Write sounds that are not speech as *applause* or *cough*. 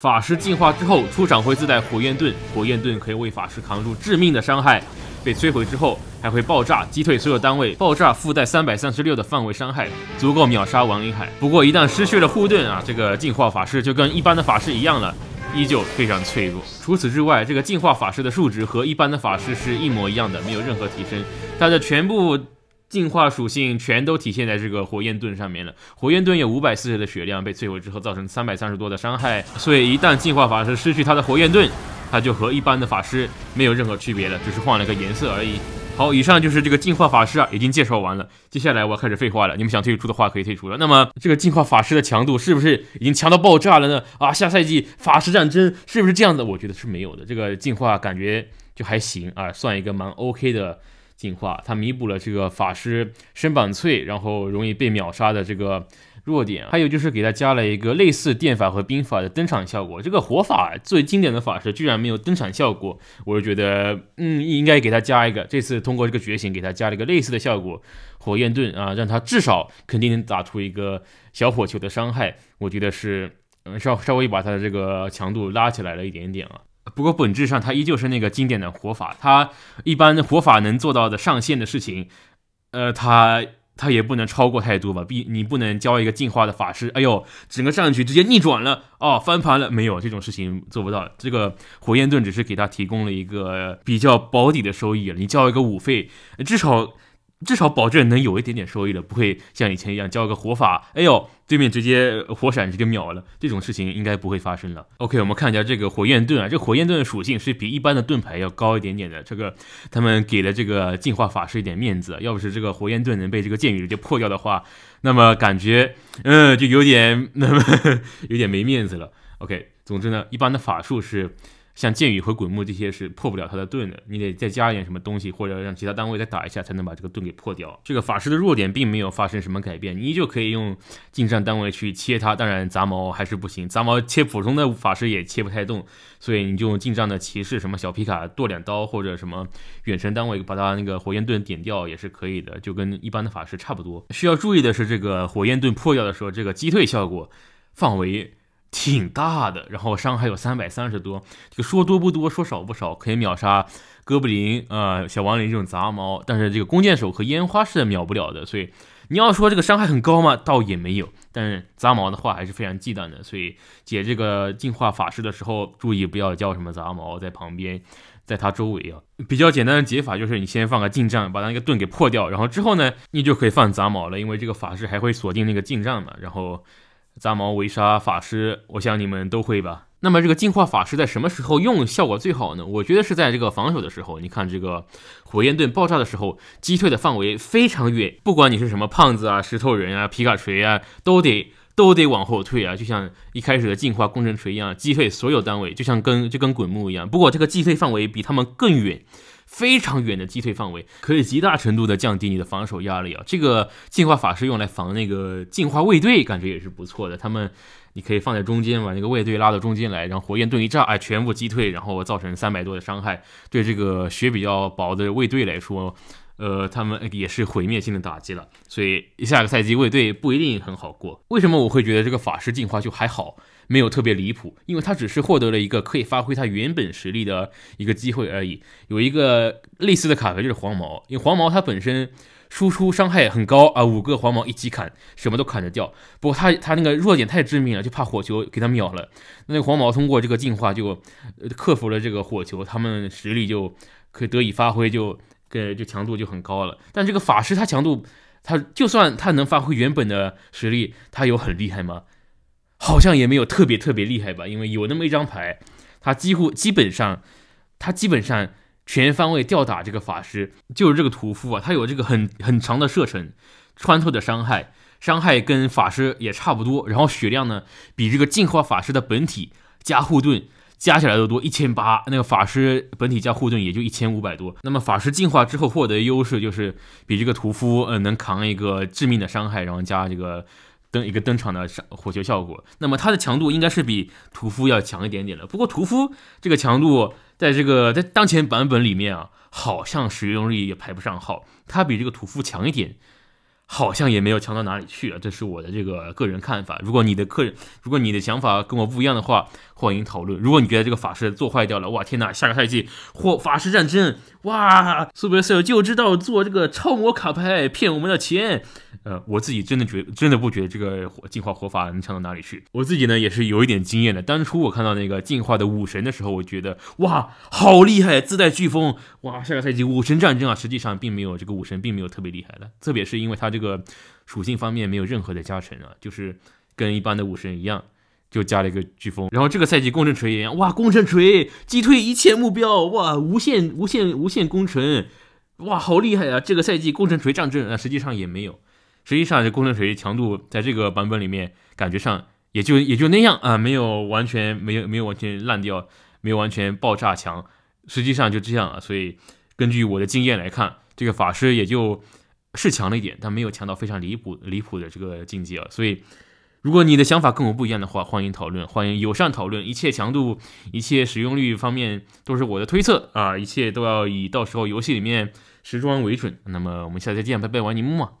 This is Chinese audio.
法师进化之后出场会自带火焰盾，火焰盾可以为法师扛住致命的伤害，被摧毁之后还会爆炸，击退所有单位。爆炸附带三百三十六的范围伤害，足够秒杀王林海。不过一旦失去了护盾啊，这个进化法师就跟一般的法师一样了，依旧非常脆弱。除此之外，这个进化法师的数值和一般的法师是一模一样的，没有任何提升。它的全部。进化属性全都体现在这个火焰盾上面了。火焰盾有五百四十的血量，被摧毁之后造成三百三十多的伤害。所以一旦进化法师失去他的火焰盾，他就和一般的法师没有任何区别了，只是换了个颜色而已。好，以上就是这个进化法师啊，已经介绍完了。接下来我要开始废话了，你们想退出的话可以退出了。那么这个进化法师的强度是不是已经强到爆炸了呢？啊，下赛季法师战争是不是这样的？我觉得是没有的。这个进化感觉就还行啊，算一个蛮 OK 的。进化，它弥补了这个法师身板脆，然后容易被秒杀的这个弱点。还有就是给它加了一个类似电法和冰法的登场效果。这个火法最经典的法师居然没有登场效果，我就觉得，嗯，应该给他加一个。这次通过这个觉醒给他加了一个类似的效果，火焰盾啊，让他至少肯定能打出一个小火球的伤害。我觉得是，嗯，稍稍微把他的这个强度拉起来了一点点啊。不过本质上，他依旧是那个经典的活法。他一般的活法能做到的上限的事情，呃，他他也不能超过太多吧。比你不能教一个进化的法师，哎呦，整个战局直接逆转了，哦，翻盘了，没有这种事情做不到。这个火焰盾只是给他提供了一个比较保底的收益。你交一个五费，至少。至少保证能有一点点收益了，不会像以前一样交个火法，哎呦，对面直接火闪直接秒了，这种事情应该不会发生了。OK，我们看一下这个火焰盾啊，这火焰盾的属性是比一般的盾牌要高一点点的。这个他们给了这个进化法师一点面子，要不是这个火焰盾能被这个剑雨直接破掉的话，那么感觉嗯就有点那么 *laughs* 有点没面子了。OK，总之呢，一般的法术是。像剑雨和鬼木这些是破不了他的盾的，你得再加一点什么东西，或者让其他单位再打一下，才能把这个盾给破掉。这个法师的弱点并没有发生什么改变，你依旧可以用近战单位去切他，当然杂毛还是不行，杂毛切普通的法师也切不太动，所以你就用近战的骑士什么小皮卡剁两刀，或者什么远程单位把他那个火焰盾点掉也是可以的，就跟一般的法师差不多。需要注意的是，这个火焰盾破掉的时候，这个击退效果范围。挺大的，然后伤害有三百三十多，就说多不多，说少不少，可以秒杀哥布林、呃小亡灵这种杂毛，但是这个弓箭手和烟花是秒不了的，所以你要说这个伤害很高嘛，倒也没有，但是杂毛的话还是非常忌惮的，所以解这个进化法师的时候，注意不要叫什么杂毛在旁边，在他周围啊。比较简单的解法就是你先放个近战，把他那个盾给破掉，然后之后呢，你就可以放杂毛了，因为这个法师还会锁定那个近战嘛，然后。杂毛围杀法师，我想你们都会吧？那么这个进化法师在什么时候用效果最好呢？我觉得是在这个防守的时候。你看这个火焰盾爆炸的时候，击退的范围非常远，不管你是什么胖子啊、石头人啊、皮卡锤啊，都得都得往后退啊，就像一开始的进化工程锤一样，击退所有单位，就像跟就跟滚木一样。不过这个击退范围比他们更远。非常远的击退范围，可以极大程度的降低你的防守压力啊！这个进化法师用来防那个进化卫队，感觉也是不错的。他们你可以放在中间，把那个卫队拉到中间来，然后火焰盾一炸，哎，全部击退，然后造成三百多的伤害，对这个血比较薄的卫队来说。呃，他们也是毁灭性的打击了，所以下个赛季卫队不一定很好过。为什么我会觉得这个法师进化就还好，没有特别离谱？因为他只是获得了一个可以发挥他原本实力的一个机会而已。有一个类似的卡牌就是黄毛，因为黄毛他本身输出伤害很高啊，五个黄毛一起砍什么都砍得掉。不过他他那个弱点太致命了，就怕火球给他秒了。那黄毛通过这个进化就克服了这个火球，他们实力就可以得以发挥就。给就强度就很高了，但这个法师他强度，他就算他能发挥原本的实力，他有很厉害吗？好像也没有特别特别厉害吧，因为有那么一张牌，他几乎基本上，他基本上全方位吊打这个法师，就是这个屠夫啊，他有这个很很长的射程，穿透的伤害，伤害跟法师也差不多，然后血量呢比这个进化法师的本体加护盾。加起来都多一千八，那个法师本体加护盾也就一千五百多。那么法师进化之后获得优势就是比这个屠夫，嗯，能扛一个致命的伤害，然后加这个登一个登场的火球效果。那么它的强度应该是比屠夫要强一点点的。不过屠夫这个强度在这个在当前版本里面啊，好像使用率也排不上号。它比这个屠夫强一点。好像也没有强到哪里去啊，这是我的这个个人看法。如果你的客人，如果你的想法跟我不一样的话，欢迎讨论。如果你觉得这个法师做坏掉了，哇天哪，下个赛季或法师战争，哇，苏别斯就知道做这个超模卡牌骗我们的钱。呃，我自己真的觉真的不觉得这个进化火法能强到哪里去。我自己呢也是有一点经验的。当初我看到那个进化的武神的时候，我觉得哇好厉害，自带飓风，哇下个赛季武神战争啊，实际上并没有这个武神并没有特别厉害的，特别是因为他这。这个属性方面没有任何的加成啊，就是跟一般的武神一样，就加了一个飓风。然后这个赛季工程锤也一样，哇，工程锤击退一切目标，哇，无限无限无限工程，哇，好厉害啊！这个赛季工程锤战阵啊，实际上也没有，实际上这工程锤强度在这个版本里面感觉上也就也就那样啊，没有完全没有没有完全烂掉，没有完全爆炸强，实际上就这样啊。所以根据我的经验来看，这个法师也就。是强了一点，但没有强到非常离谱离谱的这个境界啊。所以，如果你的想法跟我不一样的话，欢迎讨论，欢迎友善讨论。一切强度、一切使用率方面都是我的推测啊，一切都要以到时候游戏里面时装为准。那么，我们下次再见，拜拜，玩宁木啊。